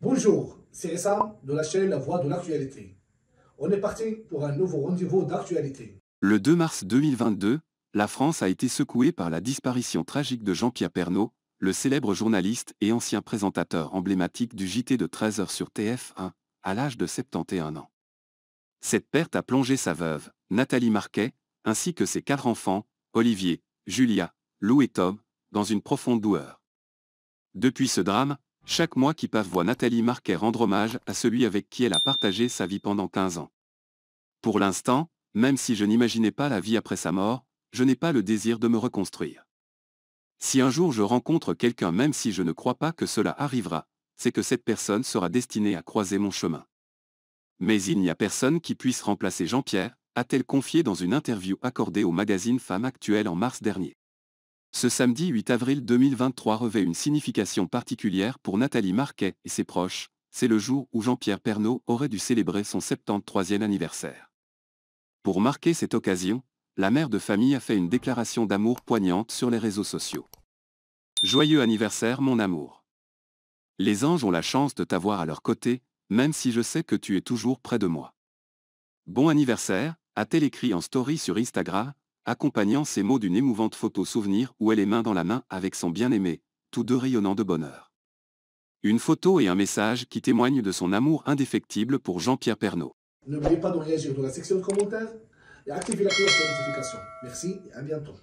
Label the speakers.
Speaker 1: Bonjour, c'est Essa de la chaîne La Voix de l'actualité. On est parti pour un nouveau rendez-vous d'actualité.
Speaker 2: Le 2 mars 2022, la France a été secouée par la disparition tragique de Jean-Pierre Pernaud, le célèbre journaliste et ancien présentateur emblématique du JT de 13h sur TF1, à l'âge de 71 ans. Cette perte a plongé sa veuve, Nathalie Marquet, ainsi que ses quatre enfants, Olivier, Julia, Lou et Tom, dans une profonde douleur. Depuis ce drame, chaque mois qui passe voit Nathalie Marquet rendre hommage à celui avec qui elle a partagé sa vie pendant 15 ans. Pour l'instant, même si je n'imaginais pas la vie après sa mort, je n'ai pas le désir de me reconstruire. Si un jour je rencontre quelqu'un même si je ne crois pas que cela arrivera, c'est que cette personne sera destinée à croiser mon chemin. Mais il n'y a personne qui puisse remplacer Jean-Pierre, a-t-elle confié dans une interview accordée au magazine Femme Actuelle en mars dernier. Ce samedi 8 avril 2023 revêt une signification particulière pour Nathalie Marquet et ses proches, c'est le jour où Jean-Pierre Pernaud aurait dû célébrer son 73e anniversaire. Pour marquer cette occasion, la mère de famille a fait une déclaration d'amour poignante sur les réseaux sociaux. Joyeux anniversaire mon amour. Les anges ont la chance de t'avoir à leur côté, même si je sais que tu es toujours près de moi. Bon anniversaire, a-t-elle écrit en story sur Instagram, accompagnant ces mots d'une émouvante photo souvenir où elle est main dans la main avec son bien-aimé, tous deux rayonnant de bonheur. Une photo et un message qui témoignent de son amour indéfectible pour Jean-Pierre Pernaud.
Speaker 1: N'oubliez pas la section commentaires et la de notification. Merci et à bientôt.